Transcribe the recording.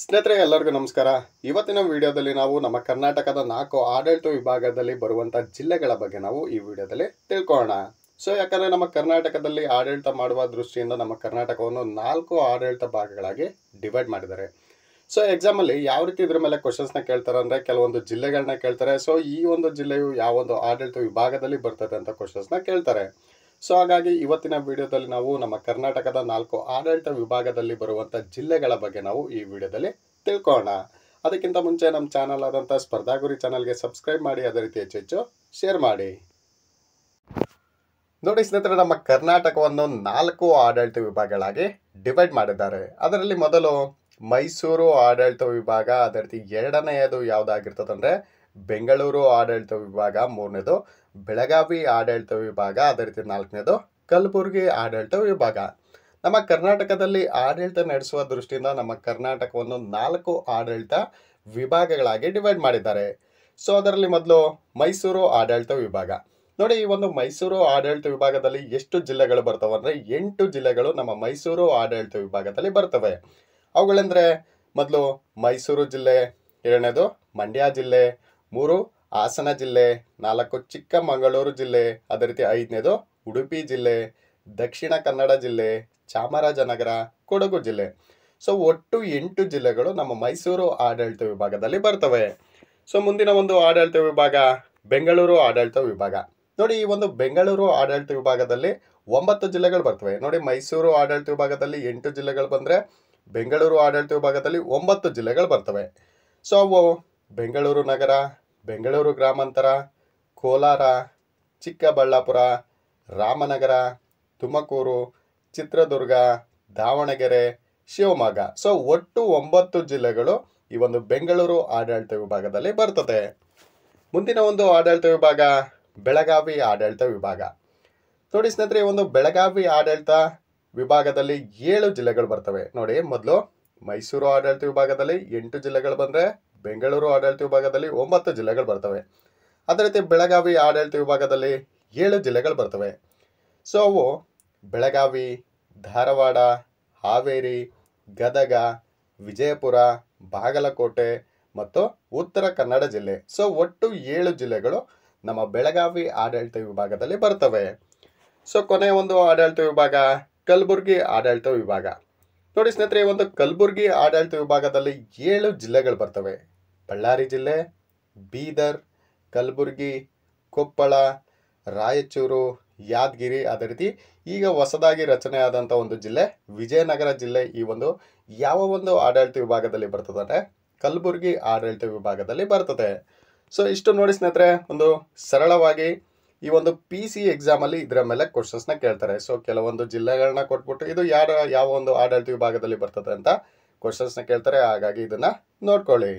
ಸ್ನೇಹಿತರೆ ಎಲ್ಲರಿಗೂ ನಮಸ್ಕಾರ ಇವತ್ತಿನ ವಿಡಿಯೋದಲ್ಲಿ ನಾವು ನಮ್ಮ ಕರ್ನಾಟಕದ ನಾಲ್ಕು ಆಡಳಿತ ವಿಭಾಗದಲ್ಲಿ ಬರುವಂಥ ಜಿಲ್ಲೆಗಳ ಬಗ್ಗೆ ನಾವು ಈ ವಿಡಿಯೋದಲ್ಲಿ ತಿಳ್ಕೊಳ್ಳೋಣ ಸೊ ಯಾಕಂದರೆ ನಮ್ಮ ಕರ್ನಾಟಕದಲ್ಲಿ ಆಡಳಿತ ಮಾಡುವ ದೃಷ್ಟಿಯಿಂದ ನಮ್ಮ ಕರ್ನಾಟಕವನ್ನು ನಾಲ್ಕು ಆಡಳಿತ ಭಾಗಗಳಾಗಿ ಡಿವೈಡ್ ಮಾಡಿದ್ದಾರೆ ಸೊ ಎಕ್ಸಾಮಲ್ಲಿ ಯಾವ ರೀತಿ ಇದ್ರ ಮೇಲೆ ಕ್ವಶನ್ಸ್ನ ಕೇಳ್ತಾರೆ ಅಂದರೆ ಕೆಲವೊಂದು ಜಿಲ್ಲೆಗಳನ್ನ ಕೇಳ್ತಾರೆ ಸೊ ಈ ಒಂದು ಜಿಲ್ಲೆಯು ಯಾವೊಂದು ಆಡಳಿತ ವಿಭಾಗದಲ್ಲಿ ಬರ್ತದೆ ಅಂತ ಕ್ವಶನ್ಸ್ನ ಕೇಳ್ತಾರೆ ಸೊ ಹಾಗಾಗಿ ಇವತ್ತಿನ ವಿಡಿಯೋದಲ್ಲಿ ನಾವು ನಮ್ಮ ಕರ್ನಾಟಕದ ನಾಲ್ಕು ಆಡಳಿತ ವಿಭಾಗದಲ್ಲಿ ಬರುವಂತ ಜಿಲ್ಲೆಗಳ ಬಗ್ಗೆ ನಾವು ಈ ವಿಡಿಯೋದಲ್ಲಿ ತಿಳ್ಕೊಳ್ಳೋಣ ಅದಕ್ಕಿಂತ ಮುಂಚೆ ನಮ್ಮ ಚಾನಲ್ ಆದಂಥ ಸ್ಪರ್ಧಾಗುರಿ ಚಾನಲ್ಗೆ ಸಬ್ಸ್ಕ್ರೈಬ್ ಮಾಡಿ ಅದೇ ರೀತಿ ಹೆಚ್ಚು ಹೆಚ್ಚು ಶೇರ್ ಮಾಡಿ ನೋಡಿ ಸ್ನೇಹಿತರೆ ನಮ್ಮ ಕರ್ನಾಟಕವನ್ನು ನಾಲ್ಕು ಆಡಳಿತ ವಿಭಾಗಗಳಾಗಿ ಡಿವೈಡ್ ಮಾಡಿದ್ದಾರೆ ಅದರಲ್ಲಿ ಮೊದಲು ಮೈಸೂರು ಆಡಳಿತ ವಿಭಾಗ ಅದೇ ರೀತಿ ಎರಡನೆಯದು ಅಂದ್ರೆ ಬೆಂಗಳೂರು ಆಡಳಿತ ವಿಭಾಗ ಮೂರನೇದು ಬೆಳಗಾವಿ ಆಡಳಿತ ವಿಭಾಗ ಅದೇ ರೀತಿ ನಾಲ್ಕನೇದು ಕಲಬುರಗಿ ಆಡಳಿತ ವಿಭಾಗ ನಮ್ಮ ಕರ್ನಾಟಕದಲ್ಲಿ ಆಡಳಿತ ನಡೆಸುವ ದೃಷ್ಟಿಯಿಂದ ನಮ್ಮ ಕರ್ನಾಟಕವನ್ನು ನಾಲ್ಕು ಆಡಳಿತ ವಿಭಾಗಗಳಾಗಿ ಡಿವೈಡ್ ಮಾಡಿದ್ದಾರೆ ಸೊ ಅದರಲ್ಲಿ ಮೊದಲು ಮೈಸೂರು ಆಡಳಿತ ವಿಭಾಗ ನೋಡಿ ಈ ಒಂದು ಮೈಸೂರು ಆಡಳಿತ ವಿಭಾಗದಲ್ಲಿ ಎಷ್ಟು ಜಿಲ್ಲೆಗಳು ಬರ್ತವೆ ಅಂದರೆ ಎಂಟು ಜಿಲ್ಲೆಗಳು ನಮ್ಮ ಮೈಸೂರು ಆಡಳಿತ ವಿಭಾಗದಲ್ಲಿ ಬರ್ತವೆ ಅವುಗಳೆಂದರೆ ಮೊದಲು ಮೈಸೂರು ಜಿಲ್ಲೆ ಎರಡನೇದು ಮಂಡ್ಯ ಜಿಲ್ಲೆ ಮೂರು ಹಾಸನ ಜಿಲ್ಲೆ ನಾಲ್ಕು ಚಿಕ್ಕಮಗಳೂರು ಜಿಲ್ಲೆ ಅದೇ ರೀತಿ ಐದನೇದು ಉಡುಪಿ ಜಿಲ್ಲೆ ದಕ್ಷಿಣ ಕನ್ನಡ ಜಿಲ್ಲೆ ಚಾಮರಾಜನಗರ ಕೊಡಗು ಜಿಲ್ಲೆ ಸೊ ಒಟ್ಟು ಎಂಟು ಜಿಲ್ಲೆಗಳು ನಮ್ಮ ಮೈಸೂರು ಆಡಳಿತ ವಿಭಾಗದಲ್ಲಿ ಬರ್ತವೆ ಸೊ ಮುಂದಿನ ಒಂದು ಆಡಳಿತ ವಿಭಾಗ ಬೆಂಗಳೂರು ಆಡಳಿತ ವಿಭಾಗ ನೋಡಿ ಈ ಒಂದು ಬೆಂಗಳೂರು ಆಡಳಿತ ವಿಭಾಗದಲ್ಲಿ ಒಂಬತ್ತು ಜಿಲ್ಲೆಗಳು ಬರ್ತವೆ ನೋಡಿ ಮೈಸೂರು ಆಡಳಿತ ವಿಭಾಗದಲ್ಲಿ ಎಂಟು ಜಿಲ್ಲೆಗಳು ಬಂದರೆ ಬೆಂಗಳೂರು ಆಡಳಿತ ವಿಭಾಗದಲ್ಲಿ ಒಂಬತ್ತು ಜಿಲ್ಲೆಗಳು ಬರ್ತವೆ ಸೊ ಅವು ಬೆಂಗಳೂರು ನಗರ ಬೆಂಗಳೂರು ಗ್ರಾಮಾಂತರ ಕೋಲಾರ ಚಿಕ್ಕಬಳ್ಳಾಪುರ ರಾಮನಗರ ತುಮಕೂರು ಚಿತ್ರದುರ್ಗ ದಾವಣಗೆರೆ ಶಿವಮೊಗ್ಗ ಸೊ ಒಟ್ಟು ಒಂಬತ್ತು ಜಿಲ್ಲೆಗಳು ಈ ಒಂದು ಬೆಂಗಳೂರು ಆಡಳಿತ ವಿಭಾಗದಲ್ಲಿ ಬರ್ತದೆ ಮುಂದಿನ ಒಂದು ಆಡಳಿತ ವಿಭಾಗ ಬೆಳಗಾವಿ ಆಡಳಿತ ವಿಭಾಗ ನೋಡಿ ಸ್ನೇಹಿತರೆ ಒಂದು ಬೆಳಗಾವಿ ಆಡಳಿತ ವಿಭಾಗದಲ್ಲಿ ಏಳು ಜಿಲ್ಲೆಗಳು ಬರ್ತವೆ ನೋಡಿ ಮೊದಲು ಮೈಸೂರು ಆಡಳಿತ ವಿಭಾಗದಲ್ಲಿ ಎಂಟು ಜಿಲ್ಲೆಗಳು ಬಂದರೆ ಬೆಂಗಳೂರು ಆಡಳಿತ ವಿಭಾಗದಲ್ಲಿ ಒಂಬತ್ತು ಜಿಲ್ಲೆಗಳು ಬರ್ತವೆ ಅದೇ ರೀತಿ ಬೆಳಗಾವಿ ಆಡಳಿತ ವಿಭಾಗದಲ್ಲಿ ಏಳು ಜಿಲ್ಲೆಗಳು ಬರ್ತವೆ ಸೊ ಅವು ಬೆಳಗಾವಿ ಧಾರವಾಡ ಹಾವೇರಿ ಗದಗ ವಿಜಯಪುರ ಬಾಗಲಕೋಟೆ ಮತ್ತು ಉತ್ತರ ಕನ್ನಡ ಜಿಲ್ಲೆ ಸೊ ಒಟ್ಟು ಏಳು ಜಿಲ್ಲೆಗಳು ನಮ್ಮ ಬೆಳಗಾವಿ ಆಡಳಿತ ವಿಭಾಗದಲ್ಲಿ ಬರ್ತವೆ ಸೊ ಕೊನೆಯ ಒಂದು ಆಡಳಿತ ವಿಭಾಗ ಕಲಬುರಗಿ ಆಡಳಿತ ವಿಭಾಗ ನೋಡಿ ಸ್ನೇಹಿತರೆ ಒಂದು ಕಲಬುರಗಿ ಆಡಳಿತ ವಿಭಾಗದಲ್ಲಿ ಏಳು ಜಿಲ್ಲೆಗಳು ಬರ್ತವೆ ಬಳ್ಳಾರಿ ಜಿಲ್ಲೆ ಬೀದರ್ ಕಲಬುರಗಿ ಕೊಪ್ಪಳ ರಾಯಚೂರು ಯಾದಗಿರಿ ಅದೇ ರೀತಿ ಈಗ ಹೊಸದಾಗಿ ರಚನೆಯಾದಂಥ ಒಂದು ಜಿಲ್ಲೆ ವಿಜಯನಗರ ಜಿಲ್ಲೆ ಈ ಒಂದು ಯಾವ ಒಂದು ಆಡಳಿತ ವಿಭಾಗದಲ್ಲಿ ಬರ್ತದೆ ಅಂದರೆ ಕಲಬುರಗಿ ಆಡಳಿತ ವಿಭಾಗದಲ್ಲಿ ಬರ್ತದೆ ಸೊ ಇಷ್ಟು ನೋಡಿ ಸ್ನೇಹಿತರೆ ಒಂದು ಸರಳವಾಗಿ ಈ ಒಂದು ಪಿ ಸಿ ಅಲ್ಲಿ ಇದರ ಮೇಲೆ ನ ಕೇಳ್ತಾರೆ ಸೊ ಕೆಲವೊಂದು ಜಿಲ್ಲೆಗಳನ್ನ ಕೊಟ್ಬಿಟ್ಟು ಇದು ಯಾರ ಯಾವ ಒಂದು ಆಡಳಿತ ವಿಭಾಗದಲ್ಲಿ ಬರ್ತದೆ ಅಂತ ನ ಕೇಳ್ತಾರೆ ಹಾಗಾಗಿ ಇದನ್ನ ನೋಡ್ಕೊಳ್ಳಿ